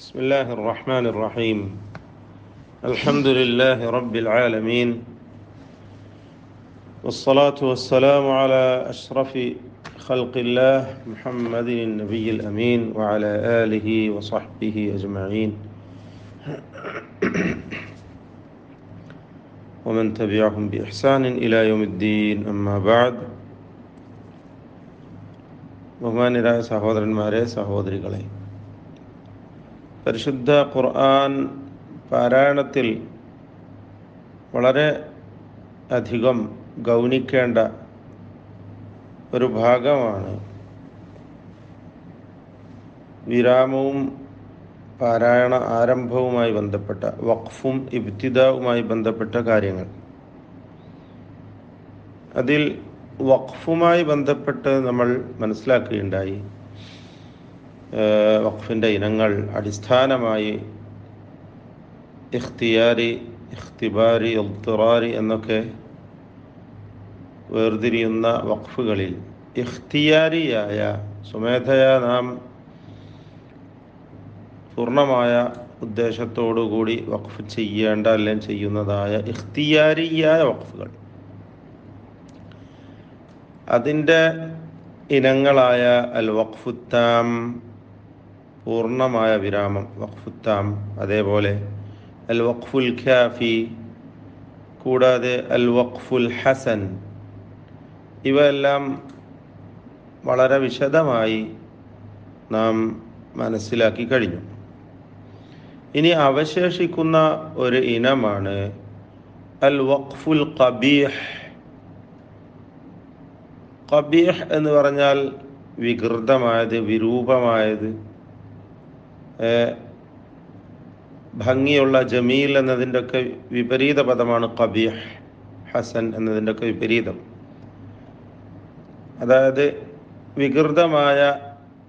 بسم الله الرحمن الرحيم الحمد لله رب العالمين والصلاة والسلام على أشرف خلق الله محمد النبي الأمين وعلى آله وصحبه أجمعين ومن تبعهم بإحسان إلى يوم الدين أما بعد المارس സഹോദരന്മാരെ قليل പരിശുദ്ധ ഖുർആൻ പാരായണത്തിൽ വളരെ അധികം ഗൗനിക്കേണ്ട ഒരു ഭാഗമാണ് വിരാമവും പാരായണ ആരംഭവുമായി ബന്ധപ്പെട്ട വഖഫും ഇബ്തിദാവുമായി ബന്ധപ്പെട്ട കാര്യങ്ങൾ അതിൽ വഖഫുമായി ബന്ധപ്പെട്ട് നമ്മൾ മനസ്സിലാക്കുകയുണ്ടായി വഖഫിൻ്റെ ഇനങ്ങൾ അടിസ്ഥാനമായി ഇഖ്തിയാരി ഇഖ്തിബാരി ഉൽത്തുറാരി എന്നൊക്കെ വേർതിരിയുന്ന വഖഫുകളിൽ ഇഖ്തിയാരിയായ സ്വമേധയാ നാം പൂർണ്ണമായ ഉദ്ദേശത്തോടുകൂടി വഖഫ് ചെയ്യേണ്ട അല്ലെങ്കിൽ ചെയ്യുന്നതായ ഇഖ്തിയാരിയായ വഖഫുകൾ അതിൻ്റെ ഇനങ്ങളായ അൽ വഖഫുത്താം പൂർണ്ണമായ വിരാമം വഖഫുത്താം അതേപോലെ അൽ വഖഫുൽ ഖ്യാഫി കൂടാതെ അൽ വഖഫുൽ ഹസൻ ഇവയെല്ലാം വളരെ വിശദമായി നാം മനസ്സിലാക്കി കഴിഞ്ഞു ഇനി അവശേഷിക്കുന്ന ഒരു ഇനമാണ് അൽ വഖഫുൽ കബീഹ് കബീഹ് എന്ന് പറഞ്ഞാൽ വികൃതമായത് വിരൂപമായത് ഭംഗിയുള്ള ജമീൽ എന്നതിൻ്റെയൊക്കെ വിപരീത പദമാണ് കബീഹ് ഹസൻ എന്നതിൻ്റെയൊക്കെ വിപരീതം അതായത് വികൃതമായ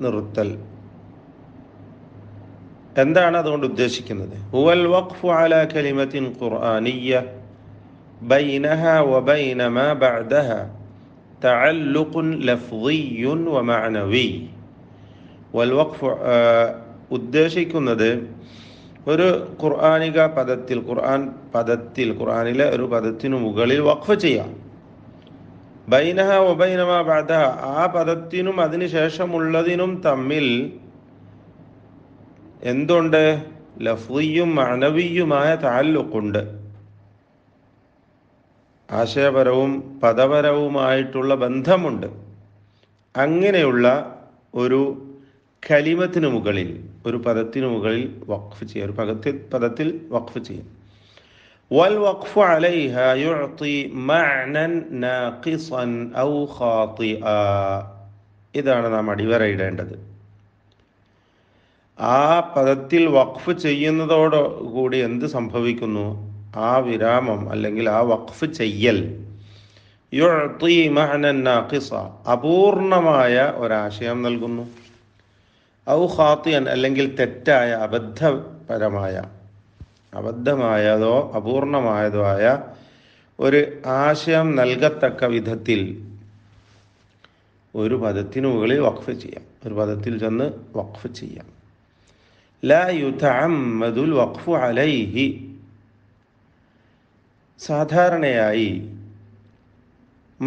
നിർത്തൽ എന്താണ് അതുകൊണ്ട് ഉദ്ദേശിക്കുന്നത് ഹുവൽ വഖ്ഫു അലാ കലിമത്തിൻ ഖുർആനിയ്യ ബൈനഹ വബൈന മാ ബഅദഹ തഅല്ലുഖുൻ ലഫ്ദിയ്യുൻ വമഅനവി والوقف ഉദ്ദേശിക്കുന്നത് ഒരു ഖുർആാനിക പദത്തിൽ ഖുർആൻ പദത്തിൽ ഖുർആാനിലെ ഒരു പദത്തിനു മുകളിൽ വഖഫ് ചെയ്യാം ബൈനഹ ഒബൈനമ പദ ആ പദത്തിനും അതിനുശേഷമുള്ളതിനും തമ്മിൽ എന്തുണ്ട് ലഫ്ലിയും മണവിയുമായ താലുക്കുണ്ട് ആശയപരവും പദപരവുമായിട്ടുള്ള ബന്ധമുണ്ട് അങ്ങനെയുള്ള ഒരു കലിമത്തിന് മുകളിൽ ഒരു പദത്തിന് മുകളിൽ വഖഫ് ചെയ്യുക ഒരു പദത്തിൽ പദത്തിൽ വഖഫ് ചെയ്യുക വൽ വഖഫ് അലൈഹ يعطي മഅനൻ നാഖിസൻ ഔ ഖാതിഅ ഇതാണ് നാം അടിവരയിടേണ്ടത് ആ പദത്തിൽ വഖഫ് ചെയ്യുന്നതോടുകൂടി എന്ത് സംഭവിക്കുന്നു ആ വിരാമം അല്ലെങ്കിൽ ആ വഖഫ് ചെയ്യൽ യുഅതി മഅനൻ നാഖിസ അപൂർണമായ ഒരാശയം നൽകുന്നു ഔ ഖാത്തിയൻ അല്ലെങ്കിൽ തെറ്റായ അബദ്ധപരമായ അബദ്ധമായതോ അപൂർണമായതോ ആയ ഒരു ആശയം നൽകത്തക്ക വിധത്തിൽ ഒരു പദത്തിന് മുകളിൽ വഖഫ് ചെയ്യാം ഒരു പദത്തിൽ ചെന്ന് വഖഫ് ചെയ്യാം ലാ യുതഅമ്മദുൽ വഖഫു അലൈഹി സാധാരണയായി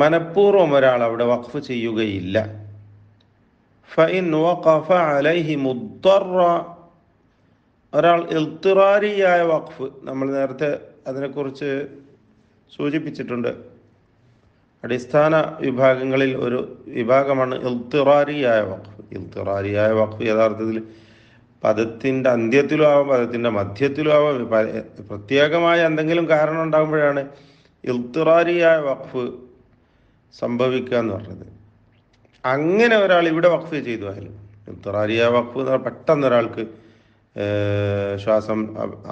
മനഃപൂർവ്വം ഒരാൾ അവിടെ വഖഫ് ചെയ്യുകയില്ല ഫൈൻ വഖഫ അലൈഹി മുദ്ദറ ഒരാൾ ഇൽത്തിറാരിയായ വഖഫ് നമ്മൾ നേരത്തെ അതിനെക്കുറിച്ച് സൂചിപ്പിച്ചിട്ടുണ്ട് അടിസ്ഥാന വിഭാഗങ്ങളിൽ ഒരു വിഭാഗമാണ് ഇൽത്തിറാരിയായ വഖഫ് ഇൽത്തിറാരിയായ വഖഫ് യഥാർത്ഥത്തിൽ പദത്തിൻ്റെ അന്ത്യത്തിലും ആവാം പദത്തിൻ്റെ മധ്യത്തിലും ആവാം പ്രത്യേകമായ എന്തെങ്കിലും കാരണം ഉണ്ടാകുമ്പോഴാണ് ഇൽത്തിറാരിയായ വഖഫ് സംഭവിക്കുക എന്ന് പറഞ്ഞത് അങ്ങനെ ഒരാൾ ഇവിടെ വഖഫ് ചെയ്തു അതിൽ ഇത്രാരിയ വഖഫ് എന്ന് പെട്ടെന്ന് ഒരാൾക്ക് ശ്വാസം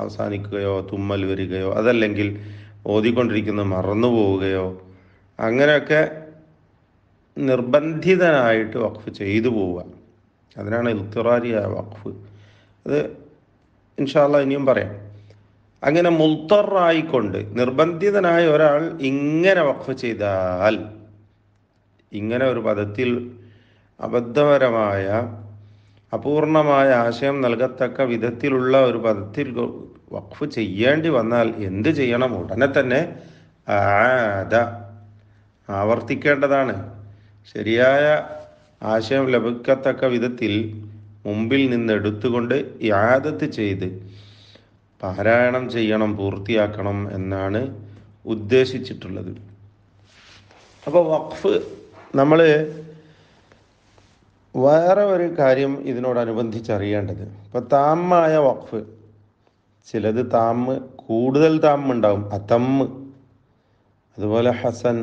അവസാനിക്കുകയോ തുമ്മൽ വരികയോ അതല്ലെങ്കിൽ ഓതിക്കൊണ്ടിരിക്കുന്നത് മറന്നു പോവുകയോ അങ്ങനെയൊക്കെ നിർബന്ധിതനായിട്ട് വഖഫ് ചെയ്തു പോവുക അതിനാണ് ഇൽത്തിറാരിയായ വഖഫ് അത് ഇൻഷാല്ല ഇനിയും പറയാം അങ്ങനെ മുൾത്തറായിക്കൊണ്ട് നിർബന്ധിതനായ ഒരാൾ ഇങ്ങനെ വഖഫ് ചെയ്താൽ ഇങ്ങനെ ഒരു പദത്തിൽ അബദ്ധപരമായ അപൂർണമായ ആശയം നൽകത്തക്ക വിധത്തിലുള്ള ഒരു പദത്തിൽ വഖഫ് ചെയ്യേണ്ടി വന്നാൽ എന്ത് ചെയ്യണം ഉടനെ തന്നെ ആദ ആവർത്തിക്കേണ്ടതാണ് ശരിയായ ആശയം ലഭിക്കത്തക്ക വിധത്തിൽ മുമ്പിൽ നിന്ന് എടുത്തുകൊണ്ട് യാദത്ത് ചെയ്ത് പാരായണം ചെയ്യണം പൂർത്തിയാക്കണം എന്നാണ് ഉദ്ദേശിച്ചിട്ടുള്ളത് അപ്പോൾ വഖഫ് നമ്മൾ വേറെ ഒരു കാര്യം ഇതിനോടനുബന്ധിച്ച് അറിയേണ്ടത് ഇപ്പോൾ താമായ വഖഫ് ചിലത് താമ് കൂടുതൽ ഉണ്ടാവും അതമ്മ് അതുപോലെ ഹസൻ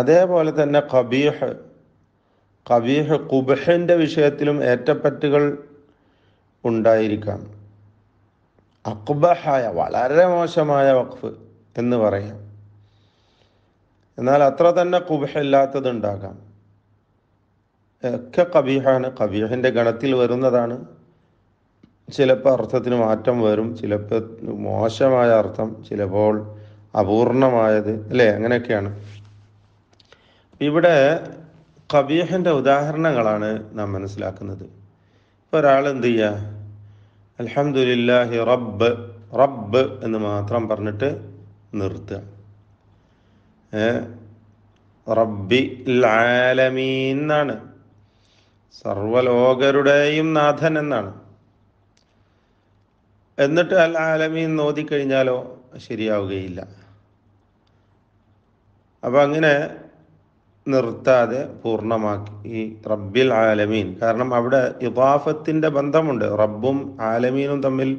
അതേപോലെ തന്നെ കബീഹ് കബീഹ് കുബഹന്റെ വിഷയത്തിലും ഏറ്റപ്പറ്റുകൾ ഉണ്ടായിരിക്കാം അക്ബഹായ വളരെ മോശമായ വഖഫ് എന്ന് പറയാം എന്നാൽ അത്ര തന്നെ കുബിഹില്ലാത്തത് ഉണ്ടാകാം ഒക്കെ കബീഹാണ് കബീഹിൻ്റെ ഗണത്തിൽ വരുന്നതാണ് ചിലപ്പോൾ അർത്ഥത്തിന് മാറ്റം വരും ചിലപ്പോൾ മോശമായ അർത്ഥം ചിലപ്പോൾ അപൂർണമായത് അല്ലേ അങ്ങനെയൊക്കെയാണ് ഇവിടെ കബീഹിൻ്റെ ഉദാഹരണങ്ങളാണ് നാം മനസ്സിലാക്കുന്നത് ഇപ്പൊ ഒരാൾ എന്ത് ചെയ്യുക അലഹമുല്ലാഹി റബ്ബ് റബ്ബ് എന്ന് മാത്രം പറഞ്ഞിട്ട് നിർത്തുക റബ്ബി ലാലമീൻ എന്നാണ് സർവലോകരുടെയും നാഥൻ എന്നാണ് എന്നിട്ട് അൽ ആലമീൻ നോദിക്കഴിഞ്ഞാലോ ശരിയാവുകയില്ല അപ്പം അങ്ങനെ നിർത്താതെ പൂർണ്ണമാക്കി ഈ റബ്ബിൽ ആലമീൻ കാരണം അവിടെ ഇബാഫത്തിൻ്റെ ബന്ധമുണ്ട് റബ്ബും ആലമീനും തമ്മിൽ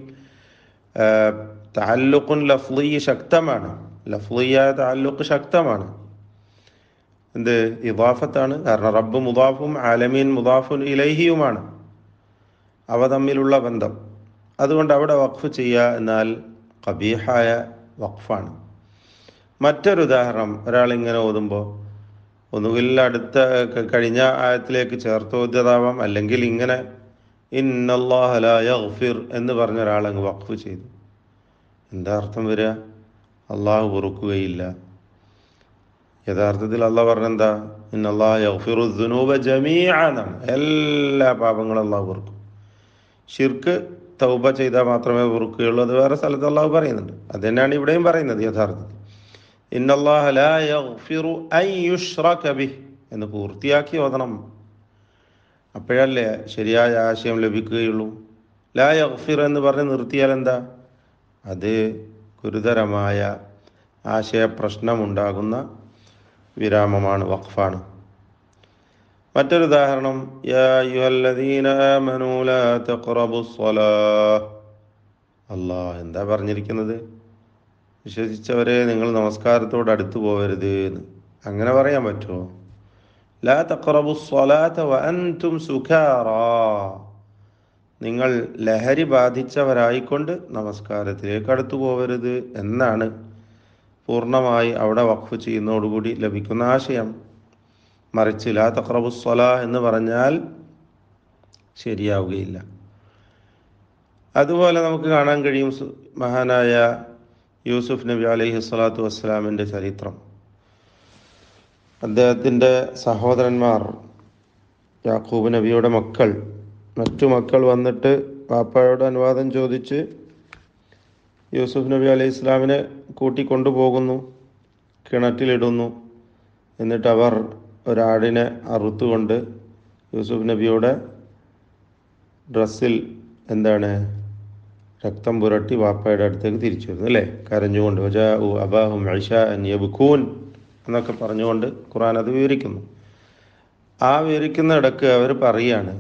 താല്ലുഖുൻ ലഫ്ലി ശക്തമാണ് ലഫ്ലിയായ താലൂക്ക് ശക്തമാണ് എന്ത് ഇദാഫത്താണ് കാരണം റബ്ബ് മുദാഫും ആലമീൻ മുദാഫുൻ ഇലൈഹിയുമാണ് അവ തമ്മിലുള്ള ബന്ധം അതുകൊണ്ട് അവിടെ വഖഫ് ചെയ്യുക എന്നാൽ കബീഹായ വഖഫാണ് മറ്റൊരു ഉദാഹരണം ഒരാളിങ്ങനെ ഓതുമ്പോൾ ഒന്നുകിൽ അടുത്ത കഴിഞ്ഞ ആയത്തിലേക്ക് ചേർത്ത് ഓദ്യതാവാം അല്ലെങ്കിൽ ഇങ്ങനെ ലാ യഗ്ഫിർ എന്ന് പറഞ്ഞ അങ്ങ് വഖഫ് ചെയ്തു എന്താ അർത്ഥം വരിക അള്ളാഹു പൊറുക്കുകയില്ല യഥാർത്ഥത്തിൽ അള്ളാഹ് പറഞ്ഞെന്താ ഇന്നല്ലാഹുനൂബ ജമീആനാണ് എല്ലാ പാപങ്ങളും അള്ളാഹു പൊറുക്കും ഷിർക്ക് തൗബ ചെയ്താൽ മാത്രമേ പൊറുക്കുകയുള്ളൂ അത് വേറെ സ്ഥലത്ത് അള്ളാഹു പറയുന്നുണ്ട് അത് തന്നെയാണ് ഇവിടെയും പറയുന്നത് യഥാർത്ഥത്തിൽ ഇന്നല്ലാഹുബി എന്ന് പൂർത്തിയാക്കി ഓതണം അപ്പോഴല്ലേ ശരിയായ ആശയം ലഭിക്കുകയുള്ളൂ ലാ യഫിർ എന്ന് പറഞ്ഞ് നിർത്തിയാൽ എന്താ അത് ഗുരുതരമായ ആശയപ്രശ്നമുണ്ടാകുന്ന വിരാമമാണ് വഖഫാണ് മറ്റൊരു ഉദാഹരണം അള്ളാ എന്താ പറഞ്ഞിരിക്കുന്നത് വിശ്വസിച്ചവരെ നിങ്ങൾ നമസ്കാരത്തോട് അടുത്തു പോകരുത് എന്ന് അങ്ങനെ പറയാൻ പറ്റുമോ ലാ തക്രബു സ്വലാത്ത തും സുഖാറാ നിങ്ങൾ ലഹരി ബാധിച്ചവരായിക്കൊണ്ട് നമസ്കാരത്തിലേക്ക് അടുത്തു പോകരുത് എന്നാണ് പൂർണ്ണമായി അവിടെ വഖഫ് ചെയ്യുന്നതോടുകൂടി ലഭിക്കുന്ന ആശയം മറിച്ച് ലാ എന്ന് പറഞ്ഞാൽ ശരിയാവുകയില്ല അതുപോലെ നമുക്ക് കാണാൻ കഴിയും മഹാനായ യൂസുഫ് നബി അലൈഹി സ്വലാത്തു വസ്സലാമിൻ്റെ ചരിത്രം അദ്ദേഹത്തിൻ്റെ സഹോദരന്മാർ യാക്കൂബ് നബിയുടെ മക്കൾ മറ്റു മക്കൾ വന്നിട്ട് പാപ്പായോട് അനുവാദം ചോദിച്ച് യൂസുഫ് നബി അലൈഹി ഇസ്ലാമിനെ കൂട്ടിക്കൊണ്ടുപോകുന്നു കിണറ്റിലിടുന്നു എന്നിട്ട് അവർ ഒരാടിനെ അറുത്തുകൊണ്ട് യൂസുഫ് നബിയുടെ ഡ്രസ്സിൽ എന്താണ് രക്തം പുരട്ടി വാപ്പയുടെ അടുത്തേക്ക് തിരിച്ചു വരുന്നു അല്ലേ കരഞ്ഞുകൊണ്ട് വജാ എന്നൊക്കെ പറഞ്ഞുകൊണ്ട് ഖുറാൻ അത് വിവരിക്കുന്നു ആ വിവരിക്കുന്ന ഇടക്ക് അവർ പറയാണ്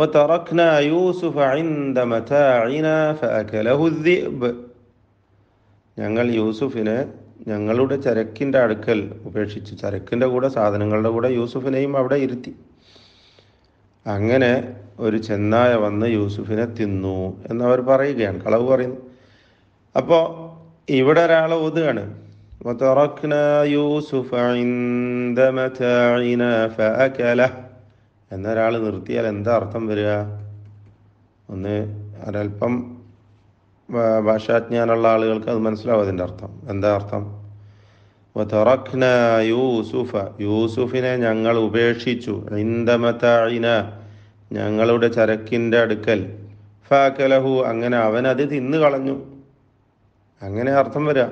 وتركنا يوسف عند متاعنا فأكله الذئب ഞങ്ങൾ യൂസുഫിനെ ഞങ്ങളുടെ ചരക്കിൻ്റെ അടുക്കൽ ഉപേക്ഷിച്ച് ചരക്കിൻ്റെ കൂടെ സാധനങ്ങളുടെ കൂടെ യൂസുഫിനെയും അവിടെ ഇരുത്തി അങ്ങനെ ഒരു ചെന്നായ വന്ന് യൂസുഫിനെ തിന്നു എന്നവർ പറയുകയാണ് കളവ് പറയുന്നു അപ്പോൾ ഇവിടെ ഒരാൾ ഓതുകയാണ് وتركنا يوسف عند എന്നൊരാൾ നിർത്തിയാൽ എന്താ അർത്ഥം വരിക ഒന്ന് ഒരൽപ്പം ഭാഷാജ്ഞാനുള്ള ആളുകൾക്ക് അത് മനസ്സിലാവും അതിൻ്റെ അർത്ഥം എന്താ അർത്ഥം വതറഖ്ന യൂസുഫ യൂസുഫിനെ ഞങ്ങൾ ഉപേക്ഷിച്ചു ഇന്ദമതായിന ഞങ്ങളുടെ ചരക്കിൻ്റെ അടുക്കൽ ഫാക്കലഹു അങ്ങനെ അവൻ അത് തിന്നു കളഞ്ഞു അങ്ങനെ അർത്ഥം വരാ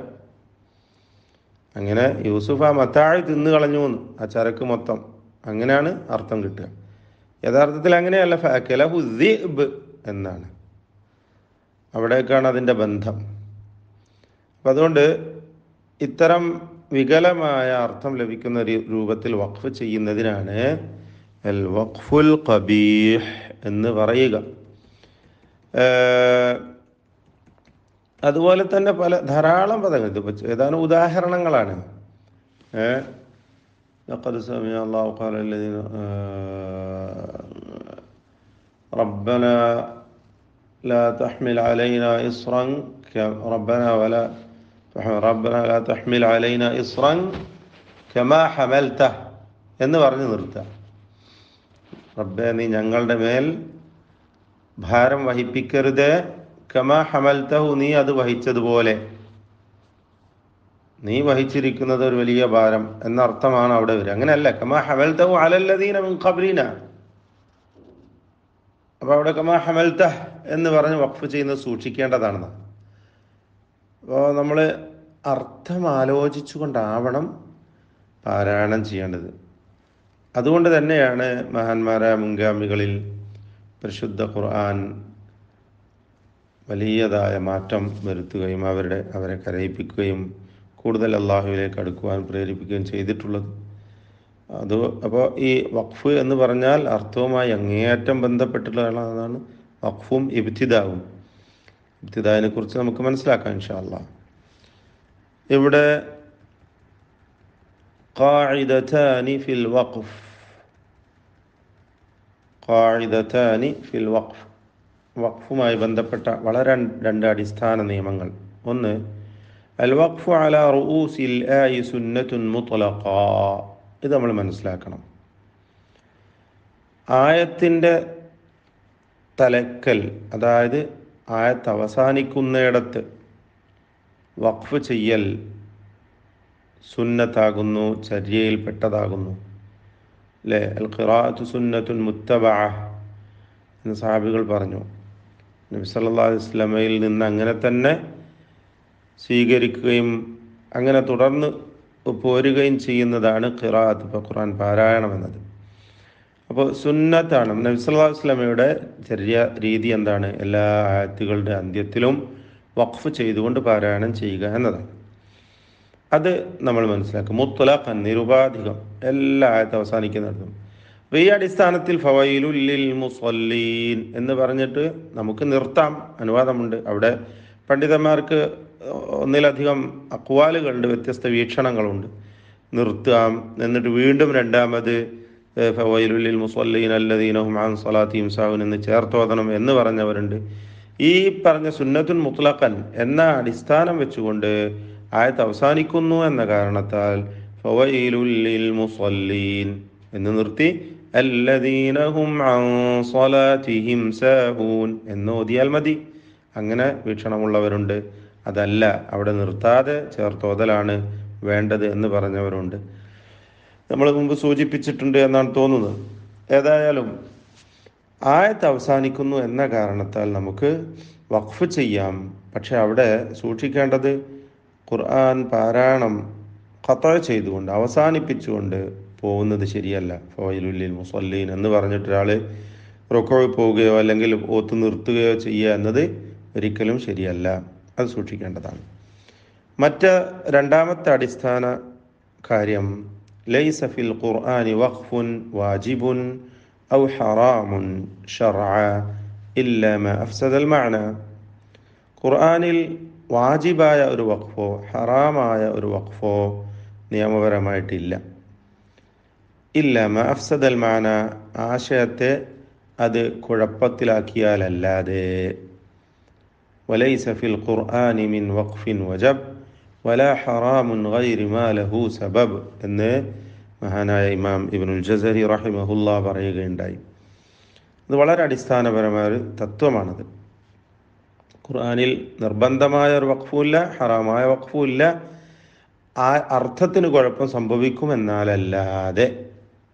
അങ്ങനെ യൂസുഫ് ആ മത്താഴി തിന്നു കളഞ്ഞു എന്ന് ആ ചരക്ക് മൊത്തം അങ്ങനെയാണ് അർത്ഥം കിട്ടുക യഥാർത്ഥത്തിൽ അങ്ങനെയല്ല ഫലഹു ദിബ് എന്നാണ് അവിടേക്കാണ് അതിൻ്റെ ബന്ധം അപ്പം അതുകൊണ്ട് ഇത്തരം വികലമായ അർത്ഥം ലഭിക്കുന്ന രൂപത്തിൽ വഖഫ് ചെയ്യുന്നതിനാണ് അൽ വഖഫുൽ കബീഹ് എന്ന് പറയുക അതുപോലെ തന്നെ പല ധാരാളം പദങ്ങൾ ഇതിപ്പോൾ ഏതാനും ഉദാഹരണങ്ങളാണ് لقد سمع الله قال الذين ربنا لا تحمل علينا إصرا ربنا ولا ربنا لا تحمل علينا إصرا كما حملته എന്ന് പറഞ്ഞു നിർത്തുക റബ്ബെ നീ ഞങ്ങളുടെ മേൽ ഭാരം വഹിപ്പിക്കരുത് കമാ ഹമൽത്തഹു നീ അത് വഹിച്ചതുപോലെ നീ വഹിച്ചിരിക്കുന്നത് ഒരു വലിയ ഭാരം എന്നർത്ഥമാണ് അവിടെ വരിക അങ്ങനെയല്ല കമാ ഹമൽത്ത മിൻ ഖബ്രീന അപ്പോൾ അവിടെ കമാ ഹമൽത്ത എന്ന് പറഞ്ഞ് വഖഫ് ചെയ്യുന്നത് സൂക്ഷിക്കേണ്ടതാണെന്ന് അപ്പോൾ നമ്മൾ അർത്ഥം ആലോചിച്ചുകൊണ്ടാവണം പാരായണം ചെയ്യേണ്ടത് അതുകൊണ്ട് തന്നെയാണ് മഹാന്മാരായ മുൻഗാമികളിൽ പരിശുദ്ധ ഖുർആൻ വലിയതായ മാറ്റം വരുത്തുകയും അവരുടെ അവരെ കരയിപ്പിക്കുകയും കൂടുതൽ അള്ളാഹുവിലേക്ക് അടുക്കുവാൻ പ്രേരിപ്പിക്കുകയും ചെയ്തിട്ടുള്ളത് അത് അപ്പോൾ ഈ വഖഫ് എന്ന് പറഞ്ഞാൽ അർത്ഥവുമായി അങ്ങേയറ്റം ബന്ധപ്പെട്ടിട്ടുള്ളതാണ് വഖഫും ഇബ്തിദാവും ഇബ്തിദാവിനെ കുറിച്ച് നമുക്ക് മനസ്സിലാക്കാം ഇൻഷാല്ല ഇവിടെ قاعدتان في الوقف قاعدتان വഖഫുമായി ബന്ധപ്പെട്ട വളരെ രണ്ട് അടിസ്ഥാന നിയമങ്ങൾ ഒന്ന് الوقف على رؤوس الآي سنة ഇത് നമ്മൾ മനസ്സിലാക്കണം ആയത്തിൻ്റെ തലക്കൽ അതായത് ആയത്ത് അവസാനിക്കുന്നിടത്ത് വഖഫ് ചെയ്യൽ സുന്നത്താകുന്നു ചര്യയിൽപ്പെട്ടതാകുന്നു അല്ലേ അൽ ഖിറാത്തു സുന്നത്തുൻ മുത്തബ എന്ന് സാബികൾ പറഞ്ഞു നബി സല്ലാ അലൈഹി സ്വലമയിൽ നിന്ന് അങ്ങനെ തന്നെ സ്വീകരിക്കുകയും അങ്ങനെ തുടർന്ന് പോരുകയും ചെയ്യുന്നതാണ് ഖിറാത്ത് ഇപ്പോൾ ഖുറാൻ പാരായണം എന്നത് അപ്പോൾ സുന്നത്താണ് നബ്സല്ലാ ചെറിയ രീതി എന്താണ് എല്ലാ ആയത്തുകളുടെ അന്ത്യത്തിലും വഖഫ് ചെയ്തുകൊണ്ട് പാരായണം ചെയ്യുക എന്നതാണ് അത് നമ്മൾ മനസ്സിലാക്കും മുത്തലാഖൻ നിരുപാധികം എല്ലാ ആയത്തും അവസാനിക്കുന്നിടത്തും ഈ അടിസ്ഥാനത്തിൽ ഫവയിലുല്ലിൽ മുസ്വല്ലീൻ എന്ന് പറഞ്ഞിട്ട് നമുക്ക് നിർത്താം അനുവാദമുണ്ട് അവിടെ പണ്ഡിതന്മാർക്ക് ഒന്നിലധികം അക്വാലുകളുണ്ട് വ്യത്യസ്ത വീക്ഷണങ്ങളുണ്ട് നിർത്താം എന്നിട്ട് വീണ്ടും രണ്ടാമത് ഫവൈലുല്ലിൽ മുസ്വല്ലീൻ അല്ലദീനഹും ആൻ സലാത്തിയും സാവുൻ എന്ന് ചേർത്തോതണം എന്ന് പറഞ്ഞവരുണ്ട് ഈ പറഞ്ഞ സുന്നത്തുൻ മുത്ലഖൻ എന്ന അടിസ്ഥാനം വെച്ചുകൊണ്ട് ആയത്ത് അവസാനിക്കുന്നു എന്ന കാരണത്താൽ ഫവൈലുല്ലിൽ മുസ്വല്ലീൻ എന്ന് നിർത്തി അല്ലദീനഹും ആൻ സലാത്തിയും സാഹൂൻ എന്ന് ഓതിയാൽ മതി അങ്ങനെ വീക്ഷണമുള്ളവരുണ്ട് അതല്ല അവിടെ നിർത്താതെ ചേർത്തോതലാണ് വേണ്ടത് എന്ന് പറഞ്ഞവരുണ്ട് നമ്മൾ മുമ്പ് സൂചിപ്പിച്ചിട്ടുണ്ട് എന്നാണ് തോന്നുന്നത് ഏതായാലും ആയത്ത് അവസാനിക്കുന്നു എന്ന കാരണത്താൽ നമുക്ക് വഖഫ് ചെയ്യാം പക്ഷെ അവിടെ സൂക്ഷിക്കേണ്ടത് ഖുർആൻ പാരായണം ഖത്ത ചെയ്തുകൊണ്ട് അവസാനിപ്പിച്ചുകൊണ്ട് പോകുന്നത് ശരിയല്ല ഫോയിലുല്ലിൽ മുസല്ലീൻ എന്ന് പറഞ്ഞിട്ടൊരാൾ റൊക്കോ പോവുകയോ അല്ലെങ്കിൽ ഓത്ത് നിർത്തുകയോ ചെയ്യുക എന്നത് ഒരിക്കലും ശരിയല്ല അത് സൂക്ഷിക്കേണ്ടതാണ് മറ്റ് രണ്ടാമത്തെ അടിസ്ഥാന കാര്യം ലൈസ ഫിൽ ഖുർആനി വഖ്ഫുൻ വാജിബുൻ ഔ ഹറാമുൻ ഷർഅ ഇല്ല മ അഫ്സദൽ മഅന ഖുർആനിൽ വാജിബായ ഒരു വഖഫോ ഹറാമായ ഒരു വഖഫോ നിയമപരമായിട്ടില്ല ഇല്ല മ അഫ്സദൽ മാന ആശയത്തെ അത് കുഴപ്പത്തിലാക്കിയാലല്ലാതെ وليس في القرآن من وقف وجب ولا حرام غير ما له سبب എന്ന് മഹാനായ ഇമാം ഇബ്നുൽ ജസരി റഹിമഹുല്ല പറയുകയുണ്ടായി ഇത് വളരെ അടിസ്ഥാനപരമായ ഒരു തത്വമാണത് ഖുർആാനിൽ നിർബന്ധമായ ഒരു വഖഫുമില്ല ഹറാമായ വഖഫുമില്ല ആ അർത്ഥത്തിന് കുഴപ്പം സംഭവിക്കുമെന്നാലല്ലാതെ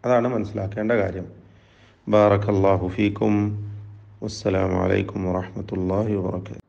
അതാണ് മനസ്സിലാക്കേണ്ട കാര്യം ബാറക്കല്ലാഹു ഫീക്കും അസ്സലാമലൈക്കും വാഹമത്തല്ലാഹി വാബർക്കാത്തു